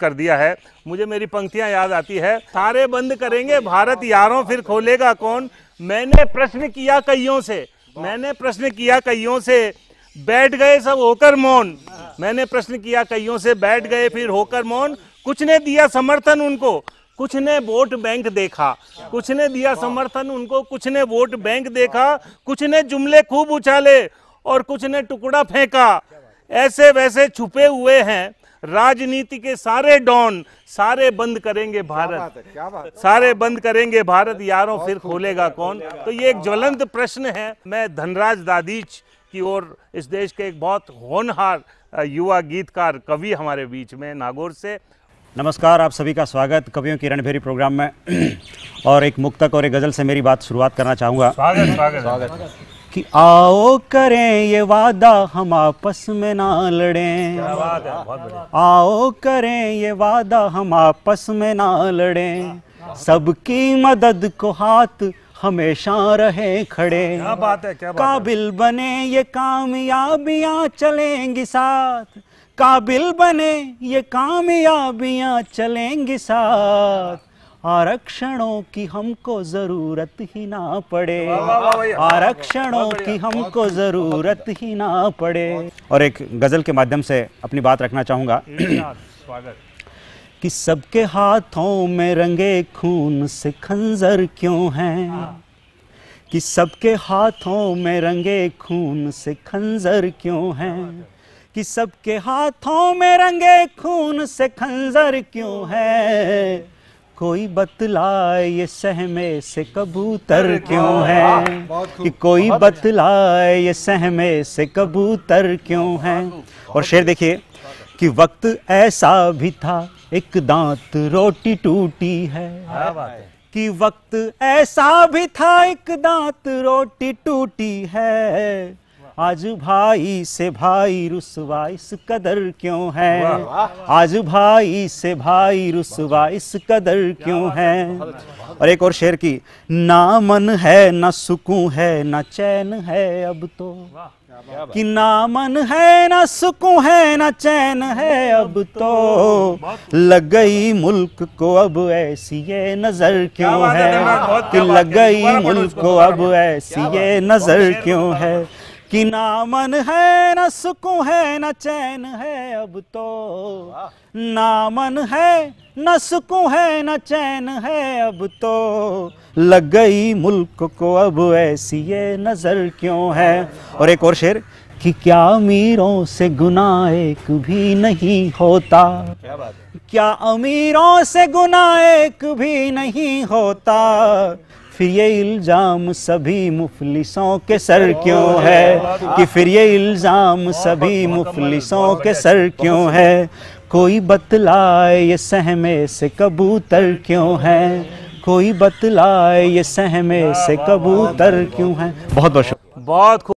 कर दिया है मुझे मेरी पंक्तियां याद आती है सारे बंद करेंगे भारत यारों फिर खोलेगा कौन मैंने प्रश्न किया कईयों से मैंने प्रश्न किया कईयों से बैठ गए सब होकर मौन मैंने प्रश्न किया कईयों से बैठ गए फिर होकर मौन कुछ ने दिया समर्थन उनको कुछ ने वोट बैंक देखा कुछ ने दिया समर्थन उनको कुछ ने वोट बैंक देखा कुछ ने जुमले खूब उछाले और कुछ ने टुकड़ा फेंका ऐसे वैसे छुपे हुए हैं राजनीति के सारे डॉन सारे बंद करेंगे भारत क्या बात है, सारे बंद करेंगे भारत यारों फिर खोलेगा कौन तो ये एक ज्वलंत प्रश्न है मैं धनराज दादीच की ओर इस देश के एक बहुत होनहार युवा गीतकार कवि हमारे बीच में नागौर से नमस्कार आप सभी का स्वागत कवियों की रणभेरी प्रोग्राम में और एक मुक्तक और एक गज़ल से मेरी बात शुरुआत करना चाहूँगा स्वागत स्वागत स्वागत कि आओ करें ये वादा हम आपस में ना लड़ें आओ करें ये वादा हम आपस में ना लड़ें सबकी मदद को हाथ हमेशा रहे खड़े क्या बात है क्या काबिल बने ये कामयाबियां चलेंगी साथ काबिल बने ये कामयाबियां चलेंगी साथ आरक्षणों की हमको ज़रूरत ही ना पड़े आरक्षणों की हमको ज़रूरत ही ना पड़े और एक गज़ल के माध्यम से अपनी बात रखना चाहूंगा स्वागत कि सबके हाथों में रंगे खून से खंजर क्यों हैं हाँ। कि सबके हाथों में रंगे खून से खंजर क्यों हैं कि सबके हाथों में रंगे खून से खंजर क्यों है कोई बतलाए सहमे से कबूतर क्यों है कि कोई बतलाए सहमे से कबूतर क्यों है और शेर देखिए कि वक्त ऐसा भी था एक दांत रोटी टूटी है कि वक्त ऐसा भी था एक दांत रोटी टूटी है आज भाई से भाई रुसवा इस कदर क्यों है आज भाई से भाई रुसवा इस कदर क्यों है अच्छा, और एक और शेर की ना मन है ना सुकून है ना चैन है अब तो कि ना मन है ना सुकून है ना चैन है अब तो लग गई मुल्क को अब ऐसी ये नजर क्यों है कि लग गई मुल्क को अब ऐसी ये नजर क्यों है अच्छा। कि ना मन है ना सुकून है ना चैन है अब तो ना मन है ना सुकून है ना चैन है अब तो लग गई मुल्क को अब ऐसी ये नज़र क्यों है और एक और शेर कि क्या अमीरों से गुना एक भी नहीं होता क्या बात क्या अमीरों से गुना एक भी नहीं होता फिर ये इल्ज़ाम सभी मुफलिसों के सर क्यों है कि फिर ये इल्ज़ाम सभी मुफलिसों के सर क्यों है कोई बतलाए ये सहमे से कबूतर क्यों है कोई बतलाए ये सहमे से कबूतर क्यों है बहुत बहुत बहुत